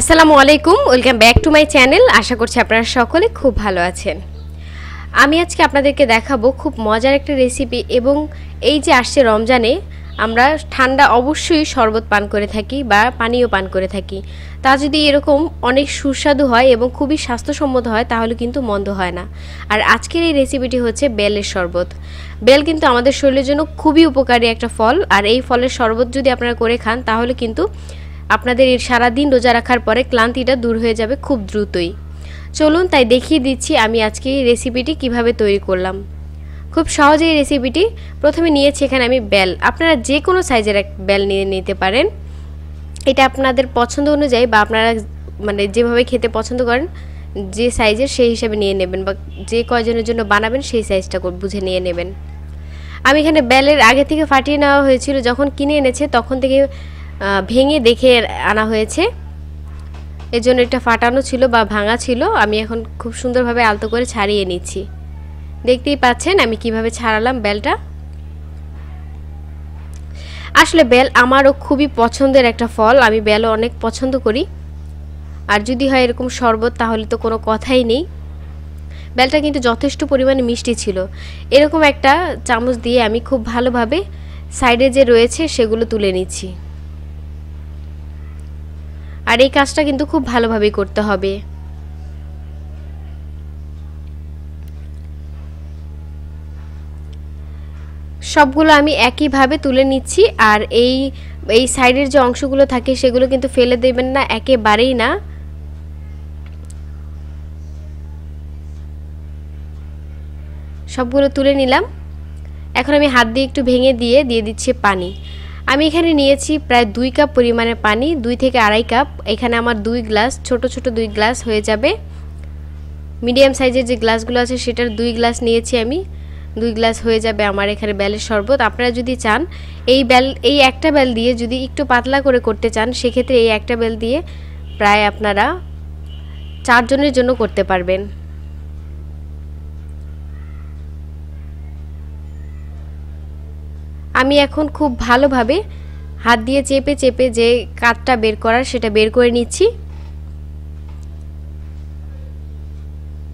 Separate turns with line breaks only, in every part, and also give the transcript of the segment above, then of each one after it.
আসসালামু আলাইকুম welcome back to my channel আশা করছি আপনারা সকলে খুব ভালো আছেন আমি আজকে আপনাদেরকে দেখাবো খুব মজার একটা রেসিপি এবং এই যে আসছে রমজানে আমরা ঠান্ডা অবশ্যই শরবত পান করে থাকি বা পানীয় পান করে থাকি তা যদি এরকম অনেক সুস্বাদু হয় এবং খুবই স্বাস্থ্যসম্মত হয় তাহলে কিন্তু মন্দ হয় না আর আজকের এই রেসিপিটি হচ্ছে বেলের শরবত বেল কিন্তু আমাদের শরীরের জন্য খুবই উপকারী একটা ফল আর এই ফলের শরবত যদি আপনারা করে খান তাহলে কিন্তু আপনাদের এর সারাদিন রোজা রাখার পরে ক্লান্তিটা দূর হয়ে যাবে খুব দ্রুতই চলুন তাই দেখিয়ে দিচ্ছি আমি আজকে এই রেসিপিটি কিভাবে তৈরি করলাম খুব সহজে এই রেসিপিটি প্রথমে নিয়েছি এখানে আমি বেল আপনারা যে কোনো সাইজের এক বেল নিয়ে নিতে পারেন এটা আপনাদের পছন্দ অনুযায়ী বা আপনারা মানে যেভাবে খেতে পছন্দ করেন যে সাইজের সেই হিসাবে নিয়ে নেবেন বা যে কয়জনের জন্য বানাবেন সেই সাইজটা বুঝে নিয়ে নেবেন আমি এখানে বেলের আগে থেকে ফাটিয়ে নেওয়া হয়েছিল যখন কিনে এনেছে তখন থেকে ভেঙে দেখে আনা হয়েছে এর জন্য এটা ফাটানো ছিল বা ভাঙা ছিল আমি এখন খুব সুন্দরভাবে আলতো করে ছাড়িয়ে নিচ্ছি দেখতেই পাচ্ছেন আমি কিভাবে ছাড়ালাম বেলটা আসলে বেল আমারও খুবই পছন্দের একটা ফল আমি বেলও অনেক পছন্দ করি আর যদি হয় এরকম শরবত তাহলে তো কোনো কথাই নেই বেলটা কিন্তু যথেষ্ট পরিমাণে মিষ্টি ছিল এরকম একটা চামচ দিয়ে আমি খুব ভালোভাবে সাইডে যে রয়েছে সেগুলো তুলে নিচ্ছি আর এই কাজটা কিন্তু খুব ভালোভাবে করতে হবে সবগুলো আমি একইভাবে তুলে নিচ্ছি আর এই এই সাইডের যে অংশগুলো থাকে সেগুলো কিন্তু ফেলে দেবেন না একেবারেই না সবগুলো তুলে নিলাম এখন আমি হাত দিয়ে একটু ভেঙে দিয়ে দিয়ে দিচ্ছি পানি আমি এখানে নিয়েছি প্রায় দুই কাপ পরিমাণে পানি দুই থেকে আড়াই কাপ এখানে আমার দুই গ্লাস ছোট ছোট দুই গ্লাস হয়ে যাবে মিডিয়াম সাইজের যে গ্লাসগুলো আছে সেটার দুই গ্লাস নিয়েছি আমি দুই গ্লাস হয়ে যাবে আমার এখানে ব্যালের শরবত আপনারা যদি চান এই ব্যাল এই একটা ব্যাল দিয়ে যদি একটু পাতলা করে করতে চান সেক্ষেত্রে এই একটা ব্যাল দিয়ে প্রায় আপনারা চারজনের জন্য করতে পারবেন আমি এখন খুব ভালোভাবে হাত দিয়ে চেপে চেপে যে কাঠটা বের করার সেটা বের করে নিচ্ছি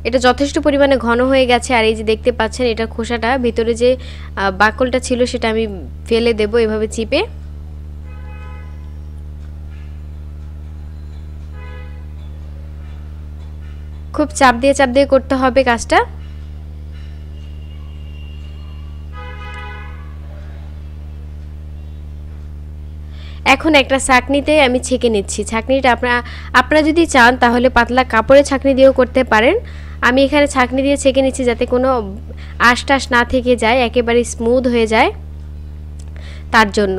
এটা যথেষ্ট পরিমাণে ঘন হয়ে গেছে আর এই যে দেখতে পাচ্ছেন এটা খোসাটা ভিতরে যে বাকলটা ছিল সেটা আমি ফেলে দেব এভাবে চিপে খুব চাপ দিয়ে চাপ দিয়ে করতে হবে কাজটা এখন একটা ছাঁকনিতে আমি ছেঁকে নিচ্ছি ছাঁকনিটা আপনারা আপনারা যদি চান তাহলে পাতলা কাপড়ে ছাঁকনি দিয়েও করতে পারেন আমি এখানে ছাঁকনি দিয়ে ছেঁকে নিচ্ছি যাতে কোনো আশটাশ না থেকে যায় একেবারে স্মুথ হয়ে যায় তার জন্য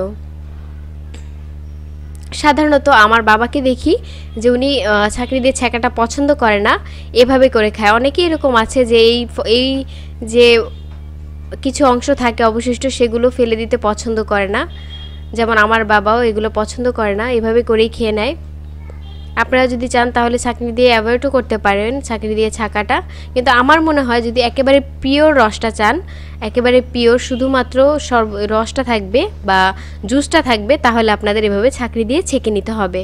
সাধারণত আমার বাবাকে দেখি যে উনি ছাঁকনি দিয়ে ছেঁকাটা পছন্দ করে না এভাবে করে খায় অনেকেই এরকম আছে যে এই এই যে কিছু অংশ থাকে অবশিষ্ট সেগুলো ফেলে দিতে পছন্দ করে না যেমন আমার বাবাও এগুলো পছন্দ করে না এভাবে করেই খেয়ে নেয় আপনারা যদি চান তাহলে ছাঁকনি দিয়ে অ্যাভয়েডও করতে পারেন ছাঁকনি দিয়ে ছাকাটা কিন্তু আমার মনে হয় যদি একেবারে পিওর রসটা চান একেবারে পিওর শুধুমাত্র সর্ব রসটা থাকবে বা জুসটা থাকবে তাহলে আপনাদের এভাবে ছাঁকনি দিয়ে ছেঁকে নিতে হবে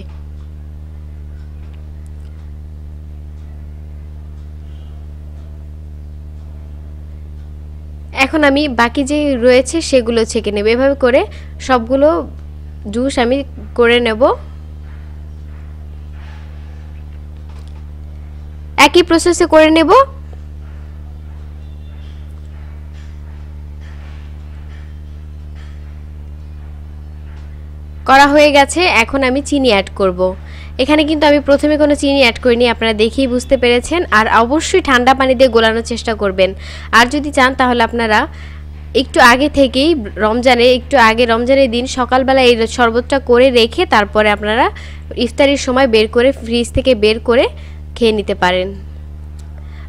এখন আমি বাকি যে রয়েছে সেগুলো ছেঁকে নেব এভাবে করে সবগুলো জুস আমি করে নেব একই প্রসেসে করে নেব করা হয়ে গেছে এখন আমি চিনি অ্যাড করব এখানে কিন্তু আমি প্রথমে কোনো চিনি অ্যাড করিনি আপনারা দেখেই বুঝতে পেরেছেন আর অবশ্যই ঠান্ডা পানি দিয়ে গোলানোর চেষ্টা করবেন আর যদি চান তাহলে আপনারা একটু আগে থেকেই রমজানে একটু আগে রমজানের দিন সকালবেলা এই শরবতটা করে রেখে তারপরে আপনারা ইফতারির সময় বের করে ফ্রিজ থেকে বের করে খেয়ে নিতে পারেন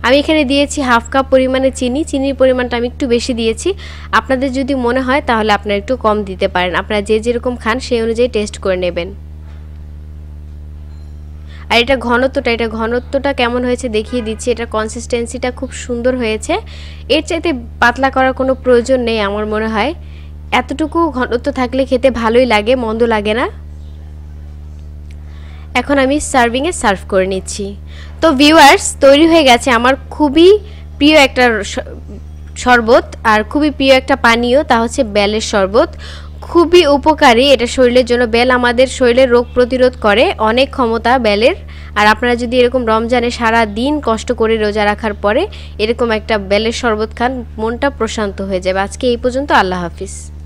আমি এখানে দিয়েছি হাফ কাপ পরিমাণে চিনি চিনির পরিমাণটা আমি একটু বেশি দিয়েছি আপনাদের যদি মনে হয় তাহলে আপনারা একটু কম দিতে পারেন আপনারা যে যেরকম খান সেই অনুযায়ী টেস্ট করে নেবেন আর এটা ঘনত্বটা এটা ঘনত্বটা কেমন হয়েছে দেখিয়ে দিচ্ছি এটা কনসিস্টেন্সিটা খুব সুন্দর হয়েছে এর চাইতে পাতলা করার কোনো প্রয়োজন নেই আমার মনে হয় এতটুকু ঘনত্ব থাকলে খেতে ভালোই লাগে মন্দ লাগে না এখন আমি সার্ভিংয়ে সার্ভ করে নিচ্ছি তো ভিউয়ার্স তৈরি হয়ে গেছে আমার খুবই প্রিয় একটা শরবত আর খুবই প্রিয় একটা পানীয় তা হচ্ছে বেলের শরবত খুবই উপকারী এটা শরীরের জন্য বেল আমাদের শরীরের রোগ প্রতিরোধ করে অনেক ক্ষমতা বেলের আর আপনারা যদি এরকম রমজানে সারা দিন কষ্ট করে রোজা রাখার পরে এরকম একটা বেলের শরবত খান মনটা প্রশান্ত হয়ে যাবে আজকে এই পর্যন্ত আল্লাহ হাফিজ